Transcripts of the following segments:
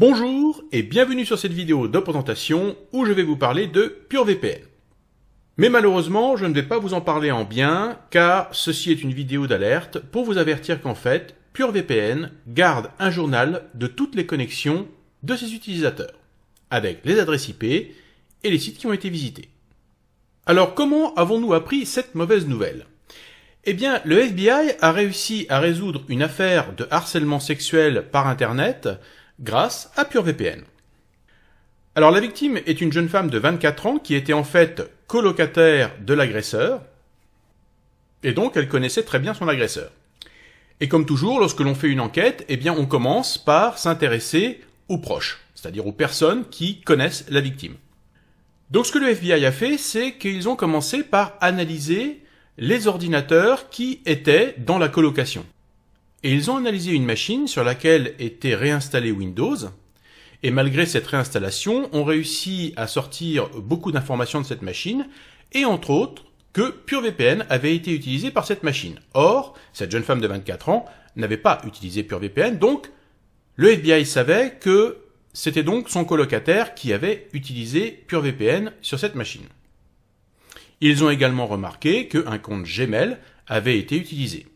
Bonjour et bienvenue sur cette vidéo de présentation où je vais vous parler de PureVPN. Mais malheureusement, je ne vais pas vous en parler en bien car ceci est une vidéo d'alerte pour vous avertir qu'en fait, PureVPN garde un journal de toutes les connexions de ses utilisateurs avec les adresses IP et les sites qui ont été visités. Alors comment avons-nous appris cette mauvaise nouvelle eh bien, le FBI a réussi à résoudre une affaire de harcèlement sexuel par Internet grâce à PureVPN. Alors la victime est une jeune femme de 24 ans qui était en fait colocataire de l'agresseur, et donc elle connaissait très bien son agresseur. Et comme toujours, lorsque l'on fait une enquête, eh bien on commence par s'intéresser aux proches, c'est-à-dire aux personnes qui connaissent la victime. Donc ce que le FBI a fait, c'est qu'ils ont commencé par analyser les ordinateurs qui étaient dans la colocation. Et ils ont analysé une machine sur laquelle était réinstallé Windows. Et malgré cette réinstallation, ont réussi à sortir beaucoup d'informations de cette machine, et entre autres, que PureVPN avait été utilisé par cette machine. Or, cette jeune femme de 24 ans n'avait pas utilisé PureVPN, donc le FBI savait que c'était donc son colocataire qui avait utilisé PureVPN sur cette machine. Ils ont également remarqué qu'un compte Gmail avait été utilisé.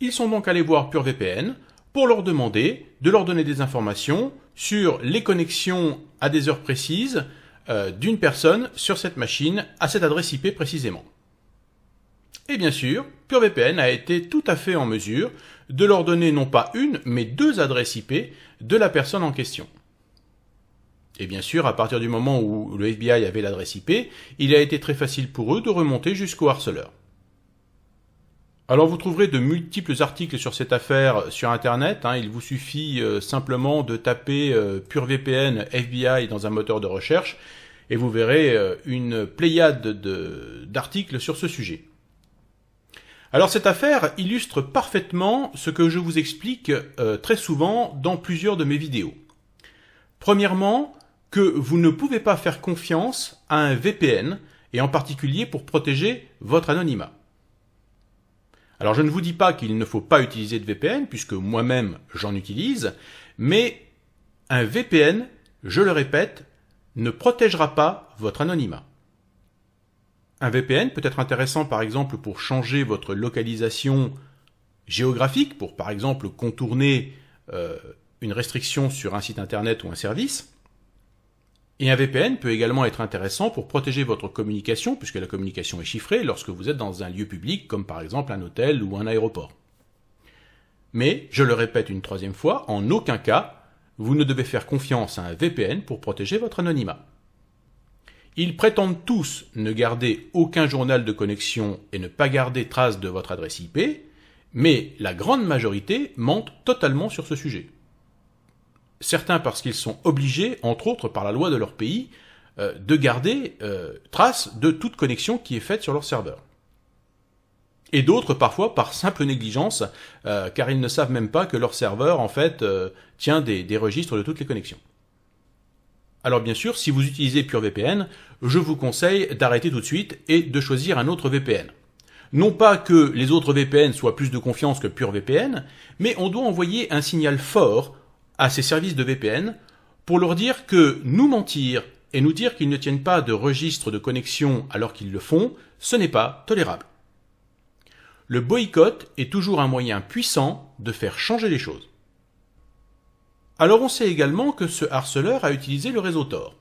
Ils sont donc allés voir PureVPN pour leur demander de leur donner des informations sur les connexions à des heures précises euh, d'une personne sur cette machine à cette adresse IP précisément. Et bien sûr, PureVPN a été tout à fait en mesure de leur donner non pas une, mais deux adresses IP de la personne en question. Et bien sûr, à partir du moment où le FBI avait l'adresse IP, il a été très facile pour eux de remonter jusqu'au harceleur. Alors vous trouverez de multiples articles sur cette affaire sur Internet. Hein. Il vous suffit euh, simplement de taper euh, Pure VPN FBI dans un moteur de recherche et vous verrez euh, une pléiade d'articles sur ce sujet. Alors cette affaire illustre parfaitement ce que je vous explique très souvent dans plusieurs de mes vidéos. Premièrement, que vous ne pouvez pas faire confiance à un VPN, et en particulier pour protéger votre anonymat. Alors je ne vous dis pas qu'il ne faut pas utiliser de VPN, puisque moi-même j'en utilise, mais un VPN, je le répète, ne protégera pas votre anonymat. Un VPN peut être intéressant par exemple pour changer votre localisation géographique, pour par exemple contourner euh, une restriction sur un site internet ou un service, et un VPN peut également être intéressant pour protéger votre communication, puisque la communication est chiffrée lorsque vous êtes dans un lieu public, comme par exemple un hôtel ou un aéroport. Mais, je le répète une troisième fois, en aucun cas, vous ne devez faire confiance à un VPN pour protéger votre anonymat. Ils prétendent tous ne garder aucun journal de connexion et ne pas garder trace de votre adresse IP, mais la grande majorité ment totalement sur ce sujet certains parce qu'ils sont obligés, entre autres par la loi de leur pays, euh, de garder euh, trace de toute connexion qui est faite sur leur serveur. Et d'autres parfois par simple négligence, euh, car ils ne savent même pas que leur serveur en fait tient des, des registres de toutes les connexions. Alors bien sûr, si vous utilisez PureVPN, je vous conseille d'arrêter tout de suite et de choisir un autre VPN. Non pas que les autres VPN soient plus de confiance que PureVPN, mais on doit envoyer un signal fort à ces services de VPN pour leur dire que nous mentir et nous dire qu'ils ne tiennent pas de registre de connexion alors qu'ils le font, ce n'est pas tolérable. Le boycott est toujours un moyen puissant de faire changer les choses. Alors on sait également que ce harceleur a utilisé le réseau Tor.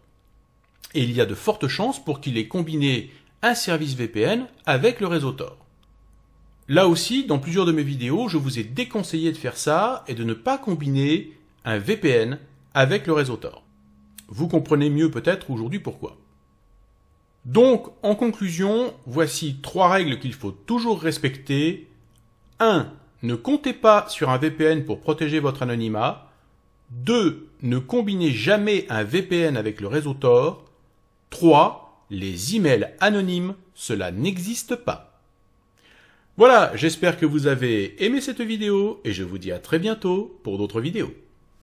Et il y a de fortes chances pour qu'il ait combiné un service VPN avec le réseau Tor. Là aussi, dans plusieurs de mes vidéos, je vous ai déconseillé de faire ça et de ne pas combiner un VPN avec le réseau Tor. Vous comprenez mieux peut-être aujourd'hui pourquoi. Donc, en conclusion, voici trois règles qu'il faut toujours respecter. 1. Ne comptez pas sur un VPN pour protéger votre anonymat. 2. Ne combinez jamais un VPN avec le réseau Tor. 3. Les emails anonymes, cela n'existe pas. Voilà, j'espère que vous avez aimé cette vidéo et je vous dis à très bientôt pour d'autres vidéos.